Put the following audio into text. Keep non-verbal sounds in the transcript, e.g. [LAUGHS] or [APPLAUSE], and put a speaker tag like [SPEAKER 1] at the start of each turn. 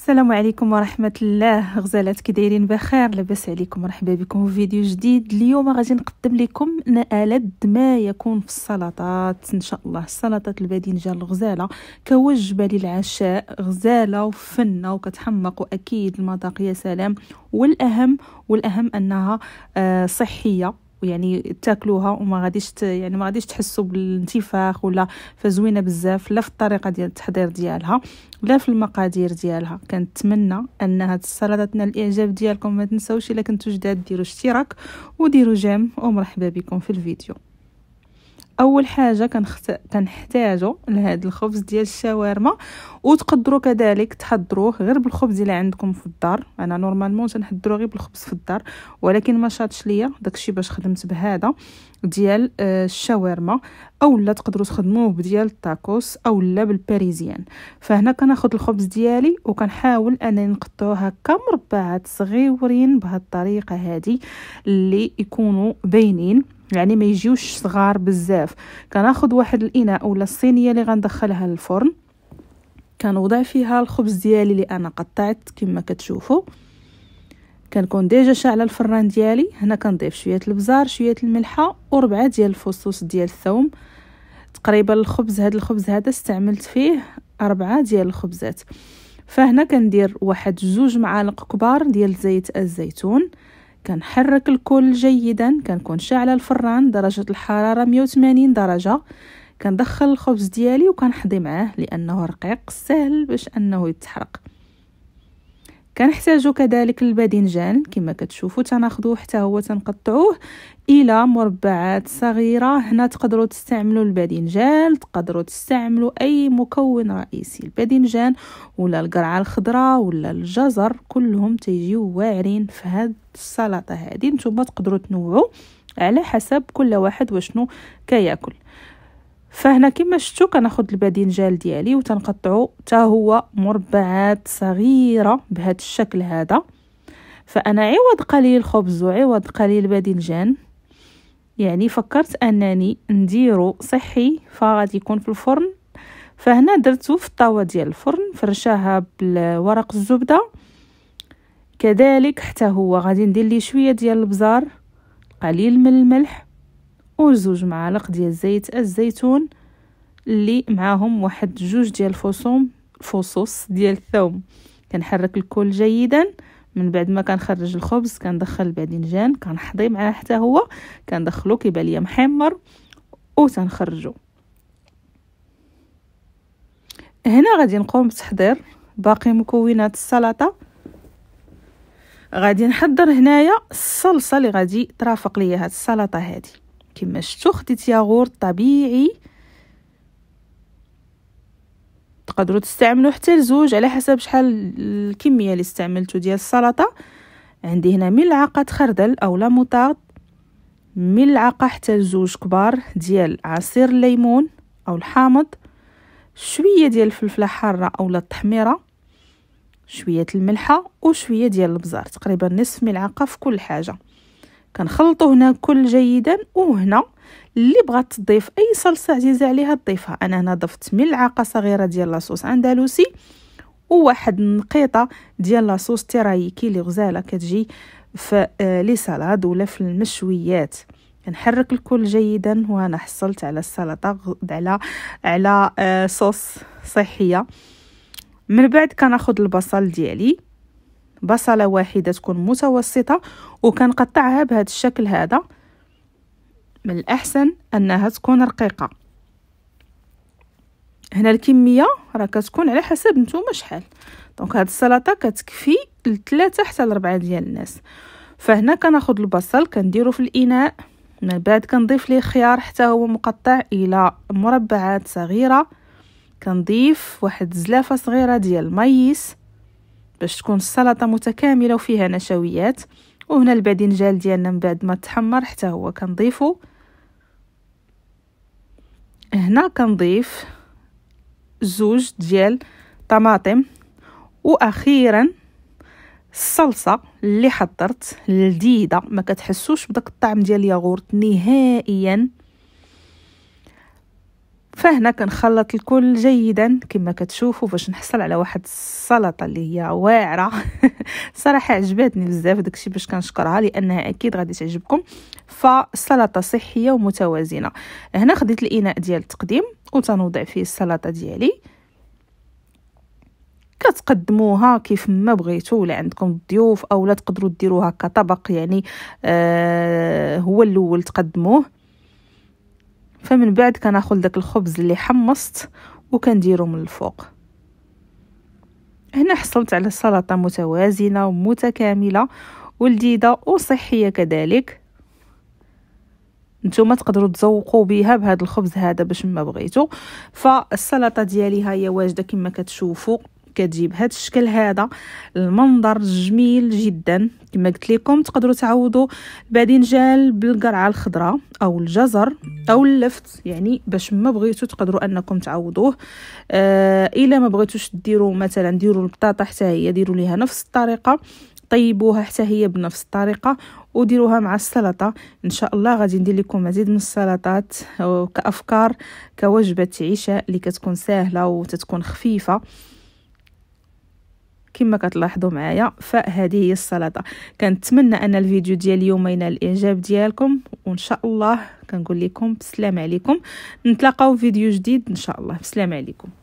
[SPEAKER 1] السلام عليكم ورحمة الله غزالات كي بخير لاباس عليكم مرحبا بكم في فيديو جديد اليوم غادي نقدم لكم ألد ما يكون في السلطات ان شاء الله البادين الباذنجان الغزالة كوجبة للعشاء غزالة وفنة وكتحمق واكيد المذاق يا سلام والاهم والاهم انها آه، صحية يعني تاكلوها وما غاديش يعني ما غاديش تحسوا بالانتفاخ ولا فزوينه بزاف لا في الطريقه ديال التحضير ديالها لا في المقادير ديالها كنتمنى ان هاد السلطه تنال الاعجاب ديالكم ما تنساوش الا كنتو جداد ديروا اشتراك وديروا جيم ومرحبا بكم في الفيديو اول حاجه كنخت... كنحتاجو لهاد الخبز ديال الشاورما وتقدروا كذلك تحضروه غير بالخبز اللي عندكم في الدار انا نورمالمون تنحضرو غير بالخبز في الدار ولكن ما شاطش ليا داكشي باش خدمت بهذا ديال آه، الشاورما اولا تقدروا تخدموه بديال التاكوس اولا بالباريزيان فهنا كناخذ الخبز ديالي وكنحاول انني نقطعوه هكا مربعات صغيورين بهاد الطريقه هذه اللي يكونوا باينين يعني ما يجيوش صغار بزاف كناخد واحد الاناء ولا الصينيه اللي غندخلها للفرن كنوضع فيها الخبز ديالي اللي انا قطعت كما كتشوفوا كنكون ديجا شاعله الفران ديالي هنا كنضيف شويه البزار شويه الملحه وربعه ديال الفصوص ديال الثوم تقريبا الخبز هذا الخبز هذا استعملت فيه أربعة ديال الخبزات فهنا كندير واحد جوج معالق كبار ديال زيت الزيتون كنحرك الكل جيدا كنكون شاعله الفران درجه الحراره 180 درجه كندخل الخبز ديالي وكنحضي معاه لانه رقيق سهل باش انه يتحرق كنحتاجو كذلك الباذنجان كما كتشوفوا تناخذوه حتى هو تنقطعوه الى مربعات صغيره هنا تقدروا تستعملوا الباذنجان تقدروا تستعملوا اي مكون رئيسي الباذنجان ولا القرعه الخضراء ولا الجزر كلهم تيجيو واعرين في هذه السلطه هذه نتوما تقدروا تنوعوا على حسب كل واحد وشنو كياكل فهنا كما شفتوا كناخذ الباذنجان ديالي وتنقطعو حتى هو مربعات صغيره بهذا الشكل هذا فانا عوض قليل خبز وعوض قليل باذنجان يعني فكرت انني نديرو صحي فغادي يكون في الفرن فهنا درتو في الطاوه ديال الفرن فرشاها بورق الزبده كذلك حتى هو غادي ندير ليه شويه ديال البزار قليل من الملح وجوج معالق ديال زيت الزيتون اللي معاهم واحد جوج ديال الفصوم فصوص ديال الثوم كنحرك الكل جيدا من بعد ما كنخرج الخبز كندخل الباذنجان كنحضي معاه حتى هو كندخلو كيبان ليا محمر و تنخرجو هنا غادي نقوم بتحضير باقي مكونات السلطه غادي نحضر هنايا الصلصه اللي غادي ترافق ليا هاد السلطه هادي كما شتو خديت ياغورت طبيعي تقدروا تستعملوا حتى لزوج على حسب شحال الكميه اللي استعملتو ديال السلطه عندي هنا ملعقه خردل او لا موطارد ملعقه حتى لزوج كبار ديال عصير الليمون او الحامض شويه ديال الفلفله حاره اولا التحميره شويه الملحه وشويه ديال البزار تقريبا نصف ملعقه في كل حاجه كنخلطو هنا كل جيدا وهنا اللي بغات تضيف اي صلصه عزيزه عليها تضيفها انا هنا ضفت ملعقه صغيره ديال لاصوص اندلسي وواحد النقيطه ديال لاصوص تيرايكي اللي غزاله كتجي في آه، لي سالاد ولا في المشويات كنحرك الكل جيدا وانا حصلت على السلطه على على آه، صوص صحيه من بعد كناخذ البصل ديالي بصلة واحدة تكون متوسطة وكنقطعها بهذا الشكل هذا من الأحسن أنها تكون رقيقة هنا الكمية راه كتكون على حسب نتوما شحال دونك هاد السلطة كتكفي لثلاثة حتى لربعة ديال الناس فهنا كناخد البصل كنديرو في الإناء من بعد كنضيف ليه خيار حتى هو مقطع الى مربعات صغيره كنضيف واحد زلافه صغيره ديال المايس باش تكون السلطه متكامله وفيها نشويات وهنا الباذنجان ديالنا من بعد ما تحمر حتى هو كنضيفو هنا كنضيف زوج ديال طماطم واخيرا الصلصه اللي حضرت لذيذه ما كتحسوش بداك الطعم ديال الياغورت نهائيا فهنا كنخلط الكل جيدا كما كتشوفوا باش نحصل على واحد السلطه اللي هي واعره [LAUGHS] صراحه عجبتني بزاف داكشي باش كنشكرها لانها اكيد غادي تعجبكم فسلطه صحيه ومتوازنه هنا خديت الاناء ديال التقديم وتنوضع فيه السلطه ديالي كتقدموها كيف ما بغيتو ولا عندكم ضيوف اولا تقدروا ديروها كطبق يعني آه هو الاول تقدموه فمن بعد كناخذ داك الخبز اللي حمصت وكنديرو من الفوق هنا حصلت على سلطه متوازنه ومتكامله ولذيذه وصحيه كذلك نتوما تقدروا تزوقوا بها بهذا الخبز هذا باش ما بغيتو فالسلطه ديالي ها هي واجده كما كتشوفوا كتجيب هذا الشكل هذا المنظر جميل جدا كما قلت لكم تقدروا تعوضوا الباذنجان بالقرعه الخضراء او الجزر او اللفت يعني باش ما بغيتو تقدروا انكم تعوضوه آه الا ما بغيتوش ديروا مثلا ديروا البطاطا حتى هي ديروا ليها نفس الطريقه طيبوها حتى هي بنفس الطريقه وديروها مع السلطه ان شاء الله غادي ندير لكم مزيد من السلطات كافكار كوجبه عشاء اللي كتكون سهله وتتكون خفيفه كما كتلاحظوا معايا فهذه هي السلطه كنتمنى ان الفيديو ديال اليوم ينال الاعجاب ديالكم وان شاء الله كنقول لكم بسلام عليكم نتلاقاو في فيديو جديد ان شاء الله بسلام عليكم